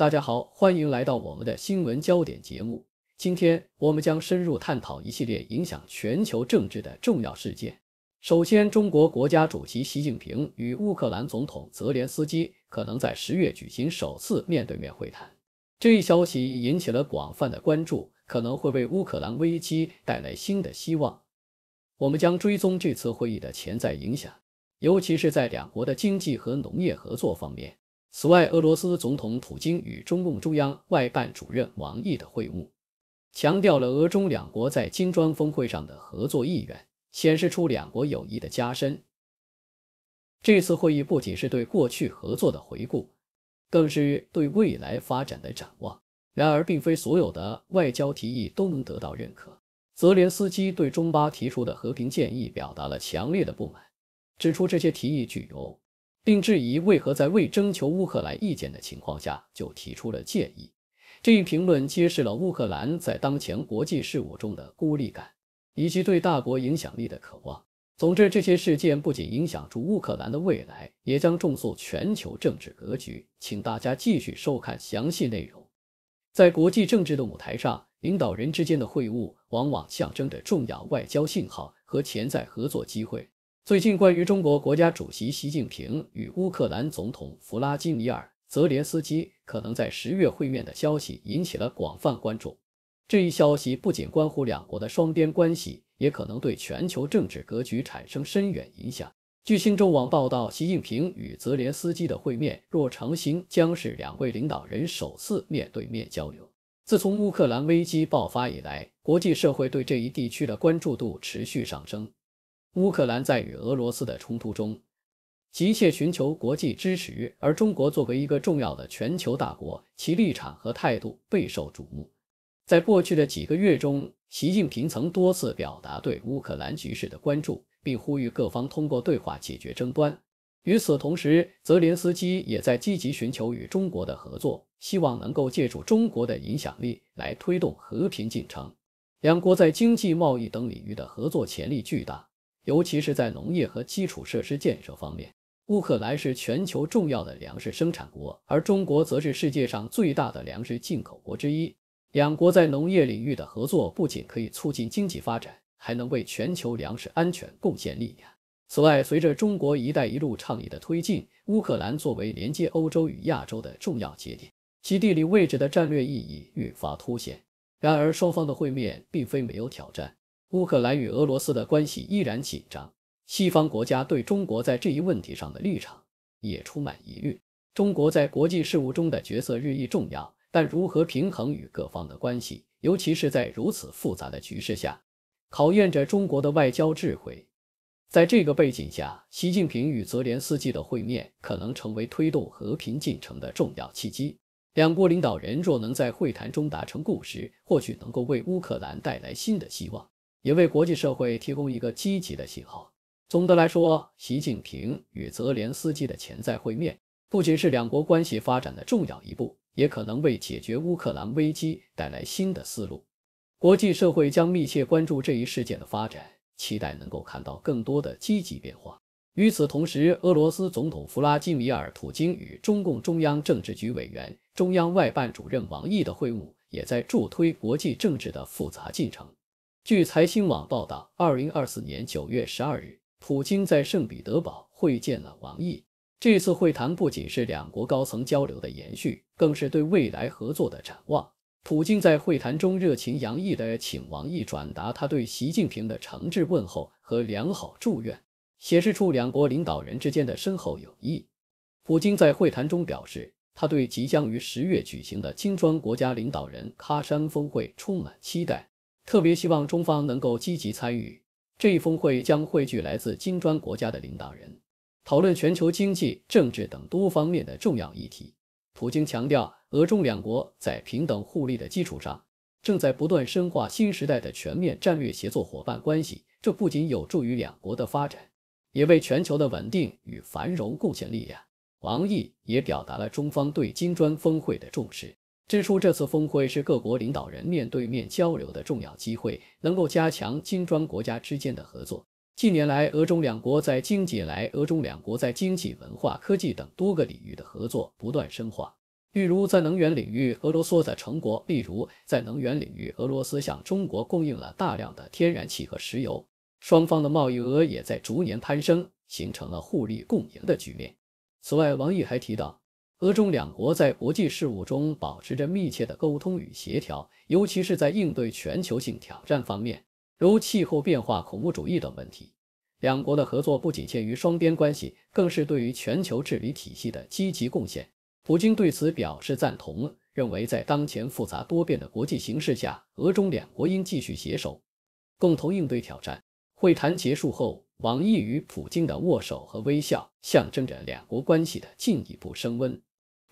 大家好，欢迎来到我们的新闻焦点节目。今天我们将深入探讨一系列影响全球政治的重要事件。首先，中国国家主席习近平与乌克兰总统泽连斯基可能在十月举行首次面对面会谈，这一消息引起了广泛的关注，可能会为乌克兰危机带来新的希望。我们将追踪这次会议的潜在影响，尤其是在两国的经济和农业合作方面。此外，俄罗斯总统普京与中共中央外办主任王毅的会晤，强调了俄中两国在金砖峰会上的合作意愿，显示出两国友谊的加深。这次会议不仅是对过去合作的回顾，更是对未来发展的展望。然而，并非所有的外交提议都能得到认可。泽连斯基对中巴提出的和平建议表达了强烈的不满，指出这些提议具有。并质疑为何在未征求乌克兰意见的情况下就提出了建议。这一评论揭示了乌克兰在当前国际事务中的孤立感，以及对大国影响力的渴望。总之，这些事件不仅影响住乌克兰的未来，也将重塑全球政治格局。请大家继续收看详细内容。在国际政治的舞台上，领导人之间的会晤往往象征着重要外交信号和潜在合作机会。最近，关于中国国家主席习近平与乌克兰总统弗拉基米尔·泽连斯基可能在十月会面的消息引起了广泛关注。这一消息不仅关乎两国的双边关系，也可能对全球政治格局产生深远影响。据新洲网报道，习近平与泽连斯基的会面若成行，将是两位领导人首次面对面交流。自从乌克兰危机爆发以来，国际社会对这一地区的关注度持续上升。乌克兰在与俄罗斯的冲突中急切寻求国际支持，而中国作为一个重要的全球大国，其立场和态度备受瞩目。在过去的几个月中，习近平曾多次表达对乌克兰局势的关注，并呼吁各方通过对话解决争端。与此同时，泽连斯基也在积极寻求与中国的合作，希望能够借助中国的影响力来推动和平进程。两国在经济、贸易等领域的合作潜力巨大。尤其是在农业和基础设施建设方面，乌克兰是全球重要的粮食生产国，而中国则是世界上最大的粮食进口国之一。两国在农业领域的合作不仅可以促进经济发展，还能为全球粮食安全贡献力量。此外，随着中国“一带一路”倡议的推进，乌克兰作为连接欧洲与亚洲的重要节点，其地理位置的战略意义愈发凸显。然而，双方的会面并非没有挑战。乌克兰与俄罗斯的关系依然紧张，西方国家对中国在这一问题上的立场也充满疑虑。中国在国际事务中的角色日益重要，但如何平衡与各方的关系，尤其是在如此复杂的局势下，考验着中国的外交智慧。在这个背景下，习近平与泽连斯基的会面可能成为推动和平进程的重要契机。两国领导人若能在会谈中达成共识，或许能够为乌克兰带来新的希望。也为国际社会提供一个积极的信号。总的来说，习近平与泽连斯基的潜在会面不仅是两国关系发展的重要一步，也可能为解决乌克兰危机带来新的思路。国际社会将密切关注这一事件的发展，期待能够看到更多的积极变化。与此同时，俄罗斯总统弗拉基米尔·普京与中共中央政治局委员、中央外办主任王毅的会晤也在助推国际政治的复杂进程。据财新网报道，二零二四年九月十二日，普京在圣彼得堡会见了王毅。这次会谈不仅是两国高层交流的延续，更是对未来合作的展望。普京在会谈中热情洋溢的请王毅转达他对习近平的诚挚问候和良好祝愿，显示出两国领导人之间的深厚友谊。普京在会谈中表示，他对即将于十月举行的金砖国家领导人喀山峰会充满期待。特别希望中方能够积极参与这一峰会，将汇聚来自金砖国家的领导人，讨论全球经济、政治等多方面的重要议题。普京强调，俄中两国在平等互利的基础上，正在不断深化新时代的全面战略协作伙伴关系。这不仅有助于两国的发展，也为全球的稳定与繁荣贡献力量。王毅也表达了中方对金砖峰会的重视。指出，这次峰会是各国领导人面对面交流的重要机会，能够加强金砖国家之间的合作。近年来，俄中两国在经济、来俄中两国在经济、文化、科技等多个领域的合作不断深化。例如，在能源领域，俄罗斯向中国供应了大量的天然气和石油，双方的贸易额也在逐年攀升，形成了互利共赢的局面。此外，王毅还提到。俄中两国在国际事务中保持着密切的沟通与协调，尤其是在应对全球性挑战方面，如气候变化、恐怖主义等问题。两国的合作不仅限于双边关系，更是对于全球治理体系的积极贡献。普京对此表示赞同，认为在当前复杂多变的国际形势下，俄中两国应继续携手，共同应对挑战。会谈结束后，王毅与普京的握手和微笑，象征着两国关系的进一步升温。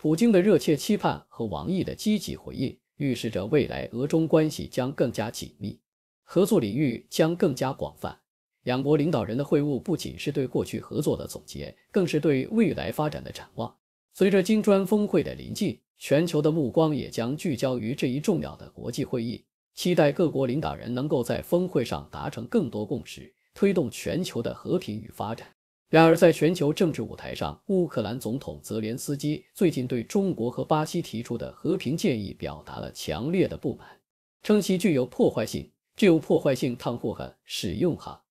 普京的热切期盼和王毅的积极回应，预示着未来俄中关系将更加紧密，合作领域将更加广泛。两国领导人的会晤不仅是对过去合作的总结，更是对未来发展的展望。随着金砖峰会的临近，全球的目光也将聚焦于这一重要的国际会议，期待各国领导人能够在峰会上达成更多共识，推动全球的和平与发展。然而，在全球政治舞台上，乌克兰总统泽连斯基最近对中国和巴西提出的和平建议表达了强烈的不满，称其具有破坏性。具有破坏性，烫祸喊使用哈。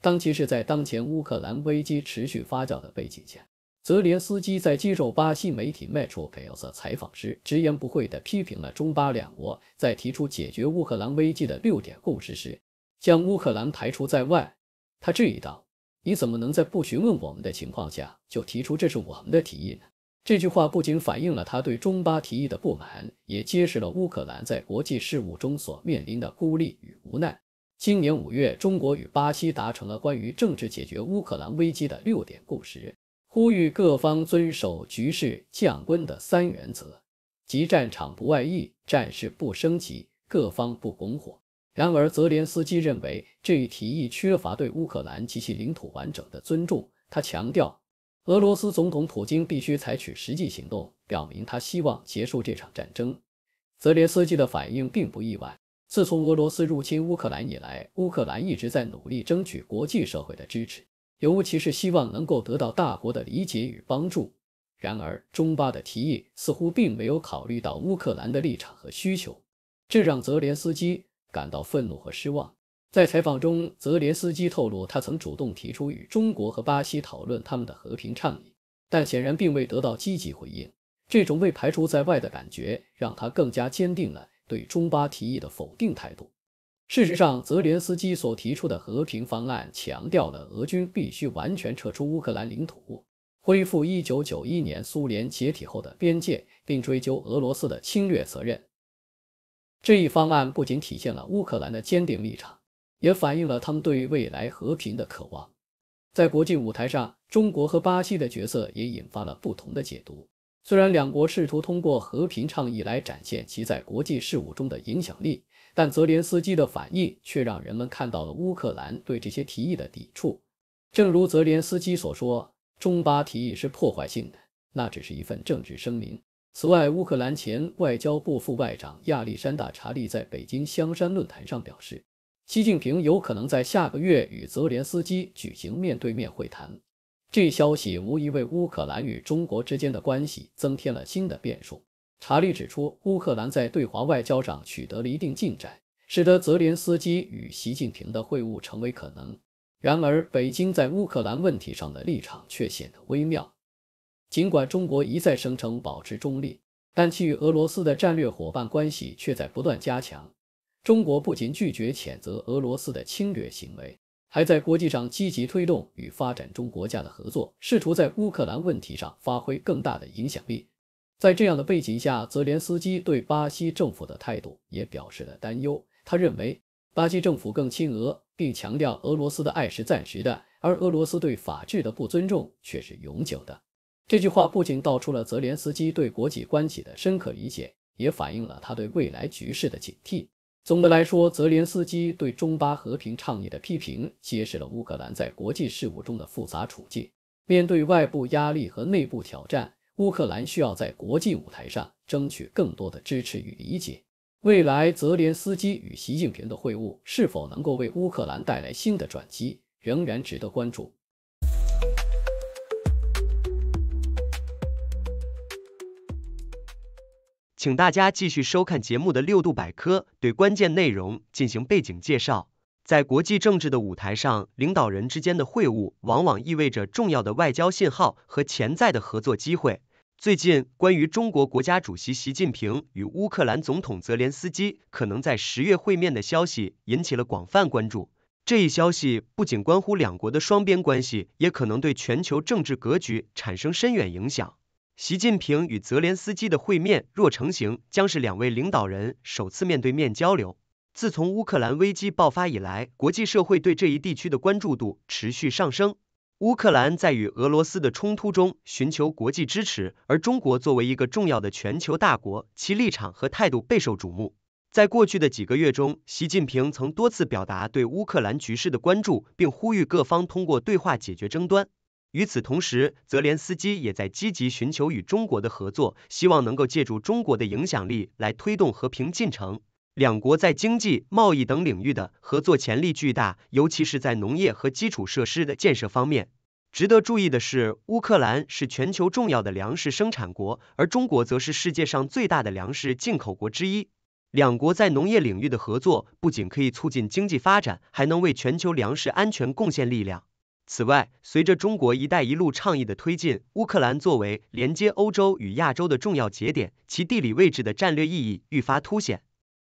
当其是在当前乌克兰危机持续发酵的背景下，泽连斯基在接受巴西媒体 Metro e s 采访时，直言不讳地批评了中巴两国在提出解决乌克兰危机的六点共识时，将乌克兰排除在外。他质疑道。你怎么能在不询问我们的情况下就提出这是我们的提议呢？这句话不仅反映了他对中巴提议的不满，也揭示了乌克兰在国际事务中所面临的孤立与无奈。今年五月，中国与巴西达成了关于政治解决乌克兰危机的六点共识，呼吁各方遵守局势降温的三原则，即战场不外溢、战事不升级、各方不拱火。然而，泽连斯基认为这一提议缺乏对乌克兰及其领土完整的尊重。他强调，俄罗斯总统普京必须采取实际行动，表明他希望结束这场战争。泽连斯基的反应并不意外。自从俄罗斯入侵乌克兰以来，乌克兰一直在努力争取国际社会的支持，尤其是希望能够得到大国的理解与帮助。然而，中巴的提议似乎并没有考虑到乌克兰的立场和需求，这让泽连斯基。感到愤怒和失望。在采访中，泽连斯基透露，他曾主动提出与中国和巴西讨论他们的和平倡议，但显然并未得到积极回应。这种被排除在外的感觉，让他更加坚定了对中巴提议的否定态度。事实上，泽连斯基所提出的和平方案强调了俄军必须完全撤出乌克兰领土，恢复1991年苏联解体后的边界，并追究俄罗斯的侵略责任。这一方案不仅体现了乌克兰的坚定立场，也反映了他们对未来和平的渴望。在国际舞台上，中国和巴西的角色也引发了不同的解读。虽然两国试图通过和平倡议来展现其在国际事务中的影响力，但泽连斯基的反应却让人们看到了乌克兰对这些提议的抵触。正如泽连斯基所说：“中巴提议是破坏性的，那只是一份政治声明。”此外，乌克兰前外交部副外长亚历山大·查利在北京香山论坛上表示，习近平有可能在下个月与泽连斯基举行面对面会谈。这消息无疑为乌克兰与中国之间的关系增添了新的变数。查理指出，乌克兰在对华外交上取得了一定进展，使得泽连斯基与习近平的会晤成为可能。然而，北京在乌克兰问题上的立场却显得微妙。尽管中国一再声称保持中立，但其与俄罗斯的战略伙伴关系却在不断加强。中国不仅拒绝谴责俄罗斯的侵略行为，还在国际上积极推动与发展中国家的合作，试图在乌克兰问题上发挥更大的影响力。在这样的背景下，泽连斯基对巴西政府的态度也表示了担忧。他认为巴西政府更亲俄，并强调俄罗斯的爱是暂时的，而俄罗斯对法治的不尊重却是永久的。这句话不仅道出了泽连斯基对国际关系的深刻理解，也反映了他对未来局势的警惕。总的来说，泽连斯基对中巴和平倡议的批评，揭示了乌克兰在国际事务中的复杂处境。面对外部压力和内部挑战，乌克兰需要在国际舞台上争取更多的支持与理解。未来，泽连斯基与习近平的会晤是否能够为乌克兰带来新的转机，仍然值得关注。请大家继续收看节目的六度百科，对关键内容进行背景介绍。在国际政治的舞台上，领导人之间的会晤往往意味着重要的外交信号和潜在的合作机会。最近，关于中国国家主席习近平与乌克兰总统泽连斯基可能在十月会面的消息引起了广泛关注。这一消息不仅关乎两国的双边关系，也可能对全球政治格局产生深远影响。习近平与泽连斯基的会面若成行，将是两位领导人首次面对面交流。自从乌克兰危机爆发以来，国际社会对这一地区的关注度持续上升。乌克兰在与俄罗斯的冲突中寻求国际支持，而中国作为一个重要的全球大国，其立场和态度备受瞩目。在过去的几个月中，习近平曾多次表达对乌克兰局势的关注，并呼吁各方通过对话解决争端。与此同时，泽连斯基也在积极寻求与中国的合作，希望能够借助中国的影响力来推动和平进程。两国在经济、贸易等领域的合作潜力巨大，尤其是在农业和基础设施的建设方面。值得注意的是，乌克兰是全球重要的粮食生产国，而中国则是世界上最大的粮食进口国之一。两国在农业领域的合作不仅可以促进经济发展，还能为全球粮食安全贡献力量。此外，随着中国“一带一路”倡议的推进，乌克兰作为连接欧洲与亚洲的重要节点，其地理位置的战略意义愈发凸显。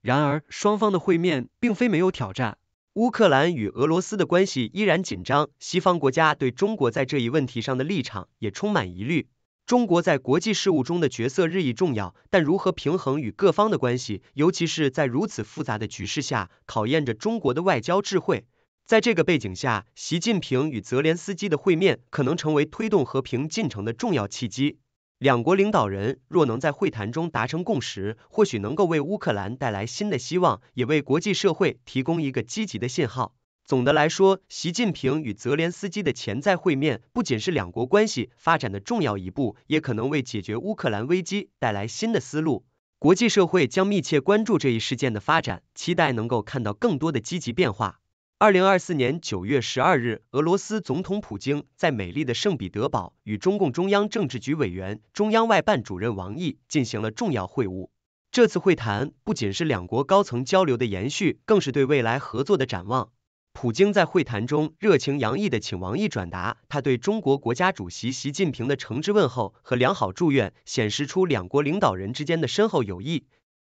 然而，双方的会面并非没有挑战。乌克兰与俄罗斯的关系依然紧张，西方国家对中国在这一问题上的立场也充满疑虑。中国在国际事务中的角色日益重要，但如何平衡与各方的关系，尤其是在如此复杂的局势下，考验着中国的外交智慧。在这个背景下，习近平与泽连斯基的会面可能成为推动和平进程的重要契机。两国领导人若能在会谈中达成共识，或许能够为乌克兰带来新的希望，也为国际社会提供一个积极的信号。总的来说，习近平与泽连斯基的潜在会面不仅是两国关系发展的重要一步，也可能为解决乌克兰危机带来新的思路。国际社会将密切关注这一事件的发展，期待能够看到更多的积极变化。二零二四年九月十二日，俄罗斯总统普京在美丽的圣彼得堡与中共中央政治局委员、中央外办主任王毅进行了重要会晤。这次会谈不仅是两国高层交流的延续，更是对未来合作的展望。普京在会谈中热情洋溢的请王毅转达他对中国国家主席习近平的诚挚问候和良好祝愿，显示出两国领导人之间的深厚友谊。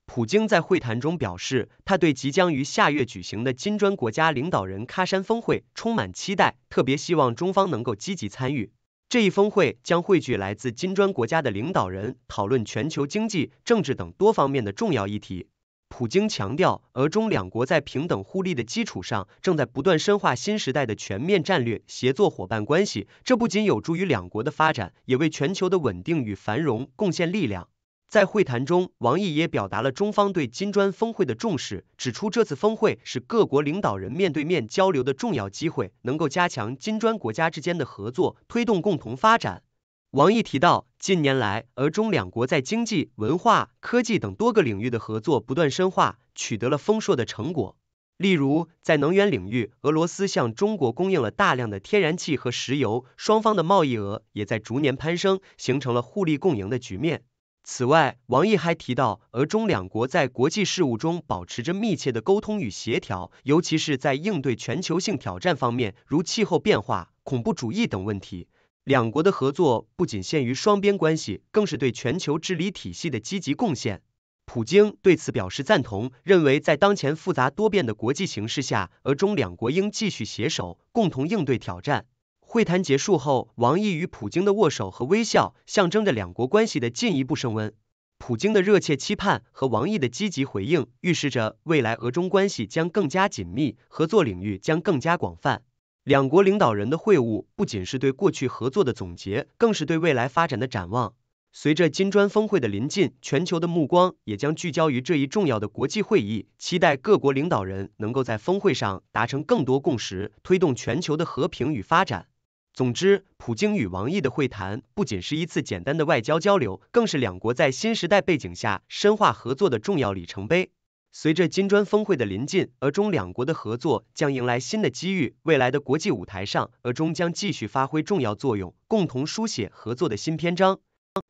普京在会谈中表示，他对即将于下月举行的金砖国家领导人喀山峰会充满期待，特别希望中方能够积极参与。这一峰会将汇聚来自金砖国家的领导人，讨论全球经济、政治等多方面的重要议题。普京强调，俄中两国在平等互利的基础上，正在不断深化新时代的全面战略协作伙伴关系。这不仅有助于两国的发展，也为全球的稳定与繁荣贡献力量。在会谈中，王毅也表达了中方对金砖峰会的重视，指出这次峰会是各国领导人面对面交流的重要机会，能够加强金砖国家之间的合作，推动共同发展。王毅提到，近年来，俄中两国在经济、文化、科技等多个领域的合作不断深化，取得了丰硕的成果。例如，在能源领域，俄罗斯向中国供应了大量的天然气和石油，双方的贸易额也在逐年攀升，形成了互利共赢的局面。此外，王毅还提到，俄中两国在国际事务中保持着密切的沟通与协调，尤其是在应对全球性挑战方面，如气候变化、恐怖主义等问题。两国的合作不仅限于双边关系，更是对全球治理体系的积极贡献。普京对此表示赞同，认为在当前复杂多变的国际形势下，俄中两国应继续携手，共同应对挑战。会谈结束后，王毅与普京的握手和微笑，象征着两国关系的进一步升温。普京的热切期盼和王毅的积极回应，预示着未来俄中关系将更加紧密，合作领域将更加广泛。两国领导人的会晤不仅是对过去合作的总结，更是对未来发展的展望。随着金砖峰会的临近，全球的目光也将聚焦于这一重要的国际会议，期待各国领导人能够在峰会上达成更多共识，推动全球的和平与发展。总之，普京与王毅的会谈不仅是一次简单的外交交流，更是两国在新时代背景下深化合作的重要里程碑。随着金砖峰会的临近，俄中两国的合作将迎来新的机遇。未来的国际舞台上，俄中将继续发挥重要作用，共同书写合作的新篇章。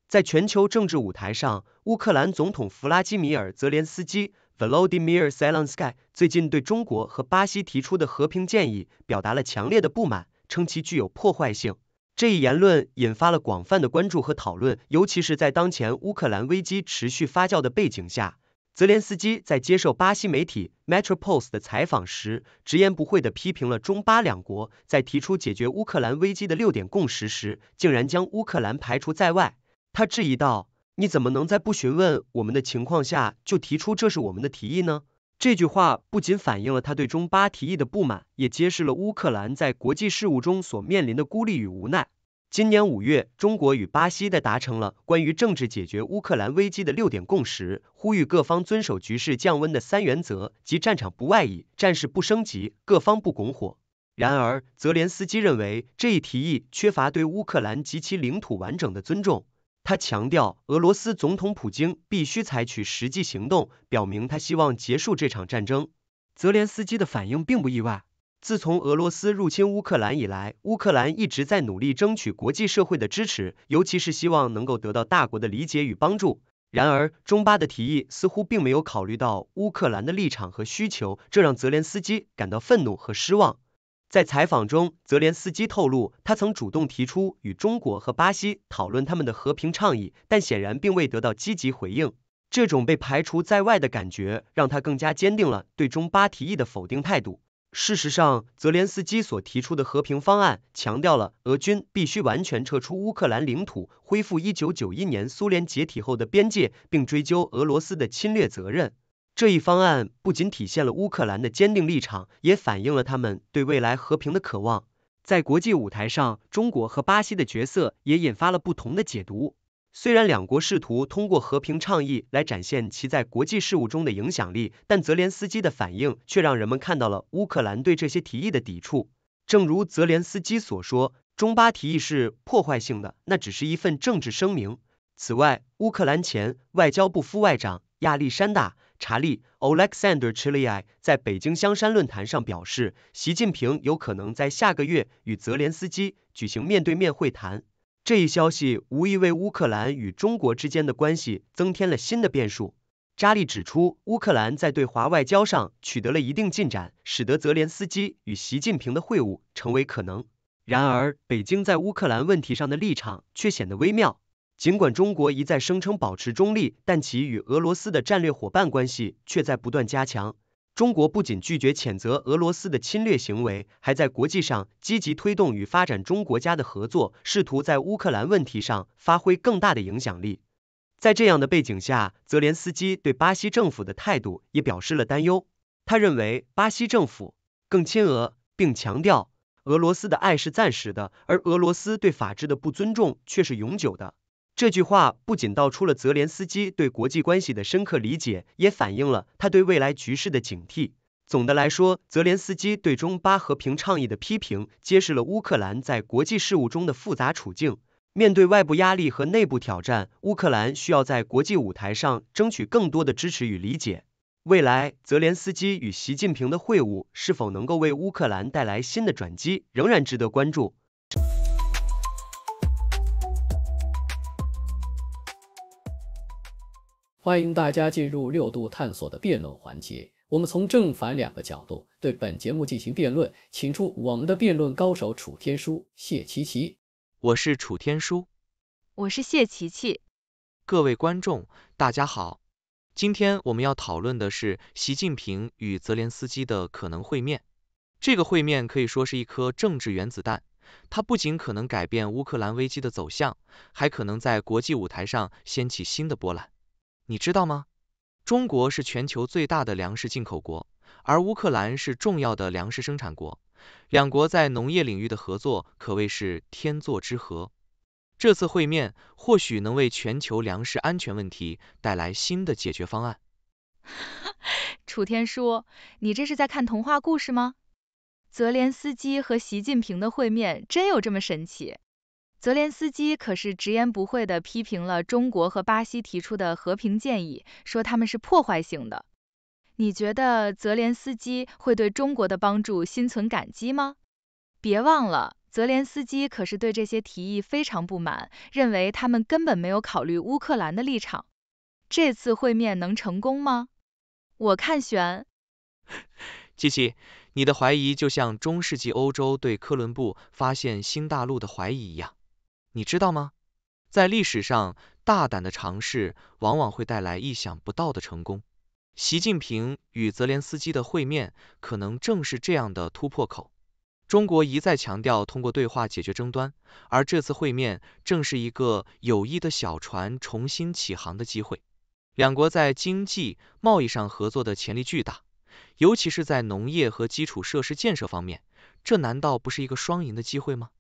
在全球政治舞台上，乌克兰总统弗拉基米尔泽连斯基 （Vladimir Zelensky） 最近对中国和巴西提出的和平建议表达了强烈的不满。称其具有破坏性，这一言论引发了广泛的关注和讨论，尤其是在当前乌克兰危机持续发酵的背景下。泽连斯基在接受巴西媒体 Metro Post 的采访时，直言不讳地批评了中巴两国在提出解决乌克兰危机的六点共识时，竟然将乌克兰排除在外。他质疑道：“你怎么能在不询问我们的情况下，就提出这是我们的提议呢？”这句话不仅反映了他对中巴提议的不满，也揭示了乌克兰在国际事务中所面临的孤立与无奈。今年五月，中国与巴西的达成了关于政治解决乌克兰危机的六点共识，呼吁各方遵守局势降温的三原则，即战场不外溢、战事不升级、各方不拱火。然而，泽连斯基认为这一提议缺乏对乌克兰及其领土完整的尊重。他强调，俄罗斯总统普京必须采取实际行动，表明他希望结束这场战争。泽连斯基的反应并不意外。自从俄罗斯入侵乌克兰以来，乌克兰一直在努力争取国际社会的支持，尤其是希望能够得到大国的理解与帮助。然而，中巴的提议似乎并没有考虑到乌克兰的立场和需求，这让泽连斯基感到愤怒和失望。在采访中，泽连斯基透露，他曾主动提出与中国和巴西讨论他们的和平倡议，但显然并未得到积极回应。这种被排除在外的感觉，让他更加坚定了对中巴提议的否定态度。事实上，泽连斯基所提出的和平方案强调了俄军必须完全撤出乌克兰领土，恢复一九九一年苏联解体后的边界，并追究俄罗斯的侵略责任。这一方案不仅体现了乌克兰的坚定立场，也反映了他们对未来和平的渴望。在国际舞台上，中国和巴西的角色也引发了不同的解读。虽然两国试图通过和平倡议来展现其在国际事务中的影响力，但泽连斯基的反应却让人们看到了乌克兰对这些提议的抵触。正如泽连斯基所说，中巴提议是破坏性的，那只是一份政治声明。此外，乌克兰前外交部副外长亚历山大。查利· r c h 桑 l 切 a i 在北京香山论坛上表示，习近平有可能在下个月与泽连斯基举行面对面会谈。这一消息无疑为乌克兰与中国之间的关系增添了新的变数。查利指出，乌克兰在对华外交上取得了一定进展，使得泽连斯基与习近平的会晤成为可能。然而，北京在乌克兰问题上的立场却显得微妙。尽管中国一再声称保持中立，但其与俄罗斯的战略伙伴关系却在不断加强。中国不仅拒绝谴责俄罗斯的侵略行为，还在国际上积极推动与发展中国家的合作，试图在乌克兰问题上发挥更大的影响力。在这样的背景下，泽连斯基对巴西政府的态度也表示了担忧。他认为巴西政府更亲俄，并强调俄罗斯的爱是暂时的，而俄罗斯对法治的不尊重却是永久的。这句话不仅道出了泽连斯基对国际关系的深刻理解，也反映了他对未来局势的警惕。总的来说，泽连斯基对中巴和平倡议的批评，揭示了乌克兰在国际事务中的复杂处境。面对外部压力和内部挑战，乌克兰需要在国际舞台上争取更多的支持与理解。未来，泽连斯基与习近平的会晤是否能够为乌克兰带来新的转机，仍然值得关注。欢迎大家进入六度探索的辩论环节，我们从正反两个角度对本节目进行辩论，请出我们的辩论高手楚天舒、谢琪琪。我是楚天舒，我是谢琪琪。各位观众，大家好，今天我们要讨论的是习近平与泽连斯基的可能会面。这个会面可以说是一颗政治原子弹，它不仅可能改变乌克兰危机的走向，还可能在国际舞台上掀起新的波澜。你知道吗？中国是全球最大的粮食进口国，而乌克兰是重要的粮食生产国，两国在农业领域的合作可谓是天作之合。这次会面或许能为全球粮食安全问题带来新的解决方案。楚天舒，你这是在看童话故事吗？泽连斯基和习近平的会面真有这么神奇？泽连斯基可是直言不讳地批评了中国和巴西提出的和平建议，说他们是破坏性的。你觉得泽连斯基会对中国的帮助心存感激吗？别忘了，泽连斯基可是对这些提议非常不满，认为他们根本没有考虑乌克兰的立场。这次会面能成功吗？我看悬。琪琪，你的怀疑就像中世纪欧洲对哥伦布发现新大陆的怀疑一样。你知道吗？在历史上，大胆的尝试往往会带来意想不到的成功。习近平与泽连斯基的会面，可能正是这样的突破口。中国一再强调通过对话解决争端，而这次会面正是一个友谊的小船重新起航的机会。两国在经济贸易上合作的潜力巨大，尤其是在农业和基础设施建设方面，这难道不是一个双赢的机会吗？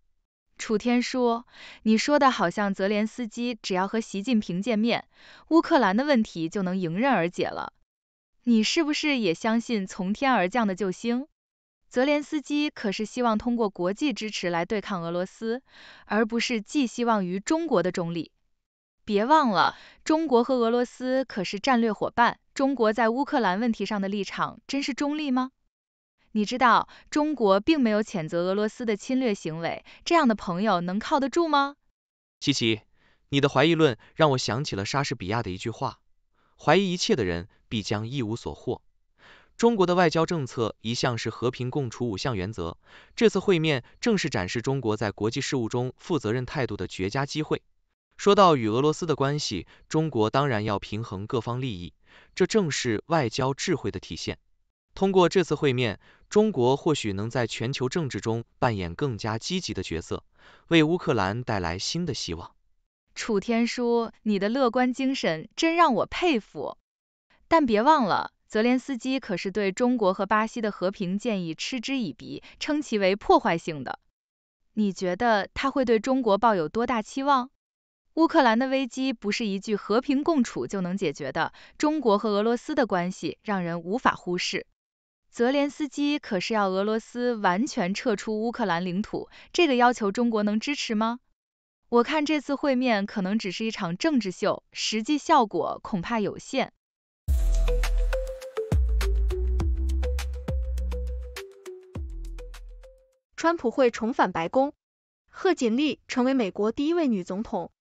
楚天说：“你说的好像泽连斯基只要和习近平见面，乌克兰的问题就能迎刃而解了。你是不是也相信从天而降的救星？泽连斯基可是希望通过国际支持来对抗俄罗斯，而不是寄希望于中国的中立。别忘了，中国和俄罗斯可是战略伙伴，中国在乌克兰问题上的立场真是中立吗？”你知道中国并没有谴责俄罗斯的侵略行为，这样的朋友能靠得住吗？琪琪，你的怀疑论让我想起了莎士比亚的一句话：怀疑一切的人必将一无所获。中国的外交政策一向是和平共处五项原则，这次会面正是展示中国在国际事务中负责任态度的绝佳机会。说到与俄罗斯的关系，中国当然要平衡各方利益，这正是外交智慧的体现。通过这次会面，中国或许能在全球政治中扮演更加积极的角色，为乌克兰带来新的希望。楚天舒，你的乐观精神真让我佩服。但别忘了，泽连斯基可是对中国和巴西的和平建议嗤之以鼻，称其为破坏性的。你觉得他会对中国抱有多大期望？乌克兰的危机不是一句和平共处就能解决的。中国和俄罗斯的关系让人无法忽视。泽连斯基可是要俄罗斯完全撤出乌克兰领土，这个要求中国能支持吗？我看这次会面可能只是一场政治秀，实际效果恐怕有限。川普会重返白宫，贺锦丽成为美国第一位女总统。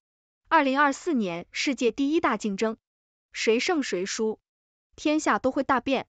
二零二四年世界第一大竞争，谁胜谁输，天下都会大变。